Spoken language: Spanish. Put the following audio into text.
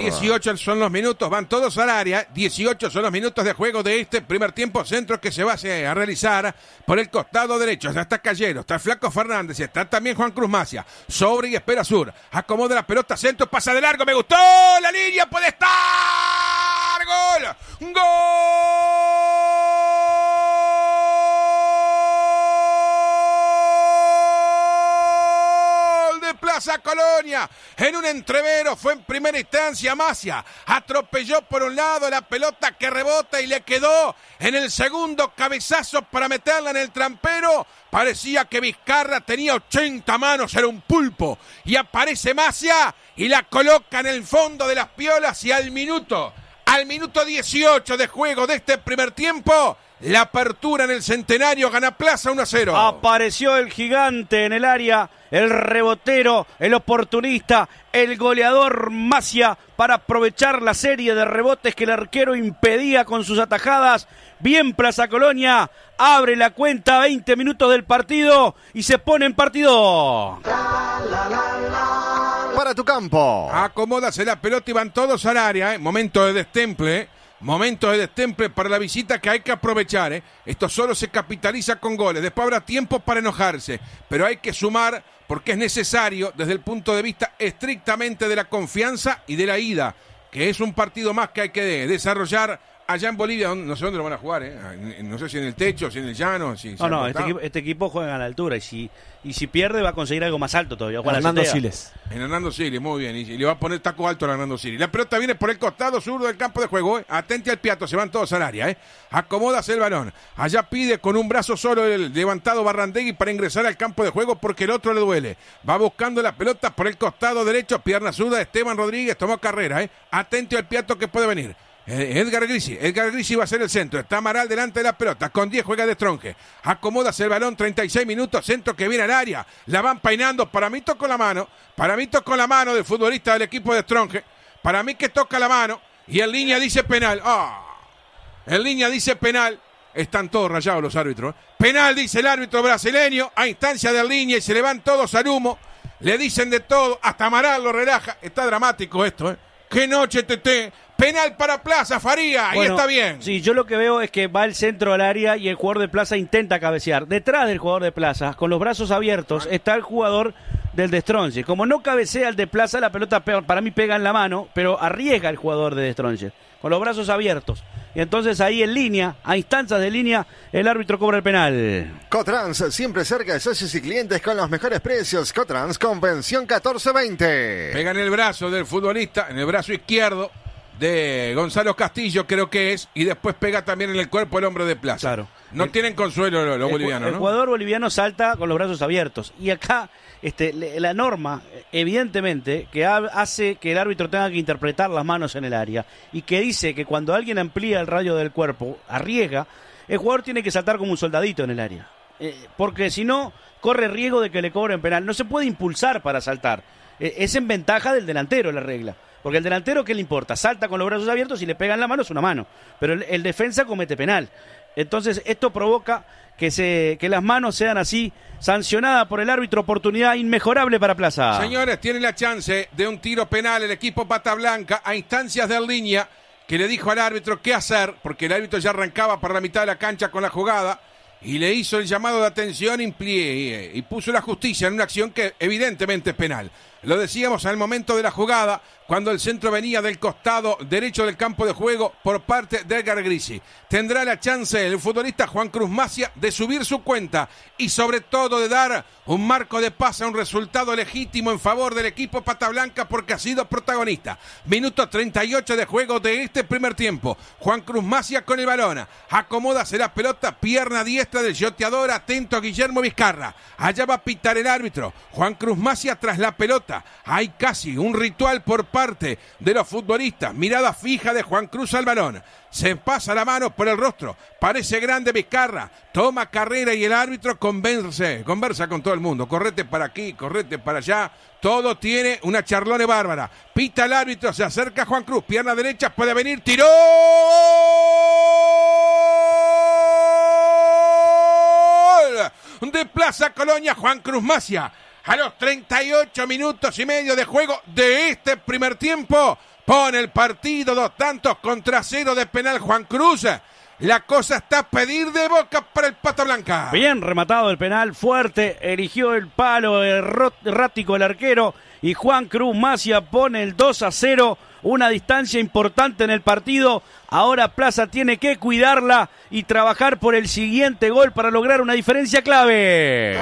18 son los minutos, van todos al área. 18 son los minutos de juego de este primer tiempo centro que se va a realizar por el costado derecho. Ya está Callero, está Flaco Fernández, y está también Juan Cruz Macia. Sobre y espera Sur. Acomoda la pelota centro, pasa de largo. Me gustó la línea, puede estar. Gol. Gol. a Colonia. En un entrevero fue en primera instancia Masia. Atropelló por un lado la pelota que rebota y le quedó en el segundo cabezazo para meterla en el trampero. Parecía que Vizcarra tenía 80 manos, era un pulpo. Y aparece Masia y la coloca en el fondo de las piolas y al minuto, al minuto 18 de juego de este primer tiempo. La apertura en el centenario, gana Plaza 1 a 0. Apareció el gigante en el área, el rebotero, el oportunista, el goleador Macia para aprovechar la serie de rebotes que el arquero impedía con sus atajadas. Bien Plaza Colonia, abre la cuenta 20 minutos del partido y se pone en partido. para tu campo. Acomódase la pelota y van todos al área. ¿eh? Momento de destemple. ¿eh? Momentos de destemple para la visita que hay que aprovechar. ¿eh? Esto solo se capitaliza con goles. Después habrá tiempo para enojarse. Pero hay que sumar porque es necesario desde el punto de vista estrictamente de la confianza y de la ida. Que es un partido más que hay que desarrollar allá en Bolivia, no sé dónde lo van a jugar, eh? ah, No sé si en el techo, si en el llano. Si, no, no, este, este, equipo juega a la altura y si, y si pierde va a conseguir algo más alto todavía. En Hernando Siles. En Hernando Siles, muy bien. Y, le va a poner taco alto a Hernando Siles. La pelota viene por el costado sur del campo de juego. Eh. Atente al piato, se van todos al área. ¿eh? Acomodas el balón. Allá pide con un brazo solo el levantado Barrandegui para ingresar al campo de juego porque el otro le duele. Va buscando la pelota por el costado derecho, pierna de Esteban Rodríguez tomó carrera. ¿eh? Atente al piato que puede venir. Eh, Edgar Grisi, Edgar va a ser el centro. Está Amaral delante de la pelota. Con 10 juegas de Stronge. Acomodas el balón, 36 minutos. Centro que viene al área. La van peinando. Para mí tocó la mano. Para mí tocó la mano del futbolista del equipo de Stronge. Para mí que toca la mano. Y en línea dice penal. Ah. En línea dice penal. Están todos rayados los árbitros. ¿eh? Penal, dice el árbitro brasileño. A instancia de línea y se le van todos al humo. Le dicen de todo. Hasta Amaral lo relaja. Está dramático esto, ¿eh? ¡Qué noche, Tete! Penal para Plaza, Faría, ahí está bien. Sí, yo lo que veo es que va el centro al área y el jugador de Plaza intenta cabecear. Detrás del jugador de Plaza, con los brazos abiertos, está el jugador del Destronce Como no cabecea el de Plaza, la pelota para mí pega en la mano, pero arriesga el jugador de, Destronce, con los brazos abiertos. Y entonces ahí en línea, a instancias de línea, el árbitro cobra el penal. Cotrans, siempre cerca de socios y clientes con los mejores precios. Cotrans, convención 1420. Pega en el brazo del futbolista, en el brazo izquierdo de Gonzalo Castillo, creo que es, y después pega también en el cuerpo el hombre de Plaza. Claro. No eh, tienen consuelo los, bolivianos, ¿no? El jugador boliviano salta con los brazos abiertos. Y acá, este, la norma, evidentemente, que hace que el árbitro tenga que interpretar las manos en el área y que dice que cuando alguien amplía el radio del cuerpo, arriesga, el jugador tiene que saltar como un soldadito en el área. Eh, porque si no, corre riesgo de que le cobren penal. No se puede impulsar para saltar. Eh, es en ventaja del delantero la regla. Porque el delantero, ¿qué le importa? Salta con los brazos abiertos y le pegan la mano, es una mano. Pero el, defensa comete penal. Entonces, esto provoca que, se, que las manos sean así, sancionadas por el árbitro, oportunidad inmejorable para Plaza. Señores, tiene la chance de un tiro penal el equipo Pata Blanca a instancias de línea que le dijo al árbitro qué hacer, porque el árbitro ya arrancaba para la mitad de la cancha con la jugada y le hizo el llamado de atención eh, y puso la justicia en una acción que evidentemente es penal. Lo decíamos al momento de la jugada, cuando el centro venía del costado derecho del campo de juego por parte de Edgar Grisi. Tendrá la chance el futbolista Juan Cruz Macia de subir su cuenta y sobre todo de dar un marco de pase a un resultado legítimo en favor del equipo Pata Blanca porque ha sido protagonista. Minuto 38 de juego de este primer tiempo. Juan Cruz Macia con el balón. Acomódase la pelota, pierna diestra del yoteador, atento a Guillermo Vizcarra. Allá va a pitar el árbitro. Juan Cruz Macia tras la pelota hay casi un ritual por parte de los futbolistas. Mirada fija de Juan Cruz al balón. Se pasa la mano por el rostro. Parece grande Vizcarra. Toma carrera y el árbitro convence, conversa con todo el mundo. Correte para aquí, correte para allá. Todo tiene una charlone bárbara. Pita el árbitro, se acerca Juan Cruz. Pierna derecha, puede venir. Tiró. de Plaza Colonia, Juan Cruz Macia a los 38 minutos y medio de juego de este primer tiempo. Pone el partido dos tantos contra cero de penal Juan Cruz. La cosa está a pedir de boca para el Pata Blanca. Bien rematado el penal, fuerte, erigió el palo errático el arquero y Juan Cruz Macia pone el 2 a 0, una distancia importante en el partido. Ahora Plaza tiene que cuidarla y trabajar por el siguiente gol para lograr una diferencia clave.